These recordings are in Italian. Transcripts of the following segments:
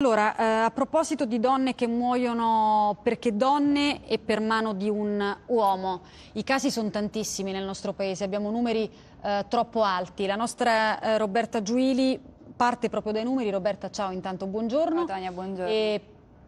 Allora, eh, a proposito di donne che muoiono perché donne e per mano di un uomo, i casi sono tantissimi nel nostro paese, abbiamo numeri eh, troppo alti. La nostra eh, Roberta Giuili parte proprio dai numeri. Roberta, ciao intanto, buongiorno. Tania, buongiorno. E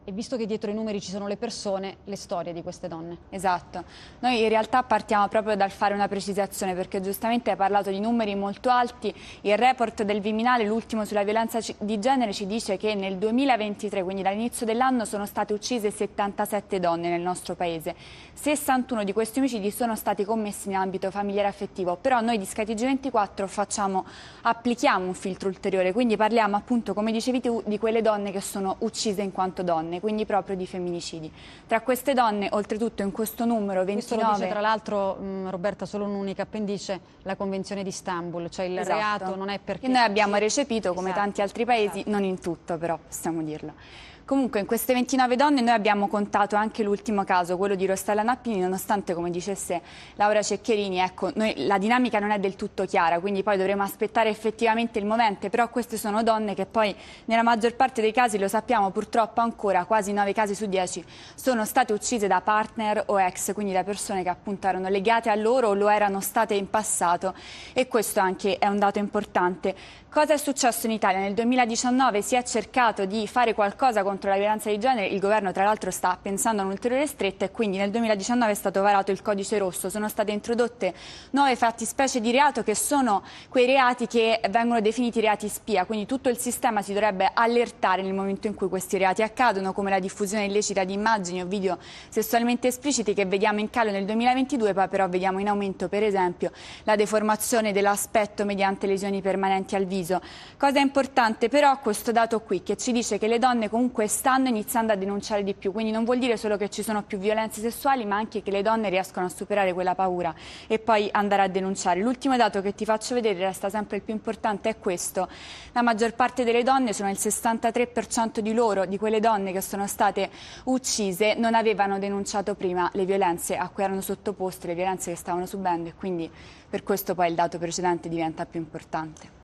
e visto che dietro i numeri ci sono le persone, le storie di queste donne. Esatto. Noi in realtà partiamo proprio dal fare una precisazione, perché giustamente hai parlato di numeri molto alti. Il report del Viminale, l'ultimo sulla violenza di genere, ci dice che nel 2023, quindi dall'inizio dell'anno, sono state uccise 77 donne nel nostro paese. 61 di questi omicidi sono stati commessi in ambito familiare affettivo, però noi di Scatigi 24 facciamo, applichiamo un filtro ulteriore, quindi parliamo appunto, come dicevi tu, di quelle donne che sono uccise in quanto donne donne, quindi proprio di femminicidi. Tra queste donne, oltretutto in questo numero 29... Questo lo dice tra l'altro mm, Roberta solo un'unica appendice, la Convenzione di Istanbul, cioè il esatto. reato non è perché... Che noi abbiamo recepito come esatto. tanti altri paesi, esatto. non in tutto però possiamo dirlo. Comunque in queste 29 donne noi abbiamo contato anche l'ultimo caso, quello di Rostella Nappini, nonostante come dicesse Laura Ceccherini, ecco, noi, la dinamica non è del tutto chiara, quindi poi dovremo aspettare effettivamente il momento, però queste sono donne che poi nella maggior parte dei casi, lo sappiamo purtroppo ancora, quasi 9 casi su 10 sono state uccise da partner o ex, quindi da persone che appunto erano legate a loro o lo erano state in passato e questo anche è un dato importante. Cosa è successo in Italia? Nel 2019 si è cercato di fare qualcosa contro contro la violenza di genere, il governo tra l'altro sta pensando a un'ulteriore stretta e quindi nel 2019 è stato varato il codice rosso, sono state introdotte nuove fattispecie di reato che sono quei reati che vengono definiti reati spia, quindi tutto il sistema si dovrebbe allertare nel momento in cui questi reati accadono, come la diffusione illecita di immagini o video sessualmente espliciti che vediamo in calo nel 2022, poi però vediamo in aumento per esempio la deformazione dell'aspetto mediante lesioni permanenti al viso. Cosa importante però questo dato qui che ci dice che le donne comunque stanno iniziando a denunciare di più, quindi non vuol dire solo che ci sono più violenze sessuali ma anche che le donne riescono a superare quella paura e poi andare a denunciare. L'ultimo dato che ti faccio vedere resta sempre il più importante è questo, la maggior parte delle donne, sono il 63% di loro, di quelle donne che sono state uccise, non avevano denunciato prima le violenze a cui erano sottoposte, le violenze che stavano subendo e quindi per questo poi il dato precedente diventa più importante.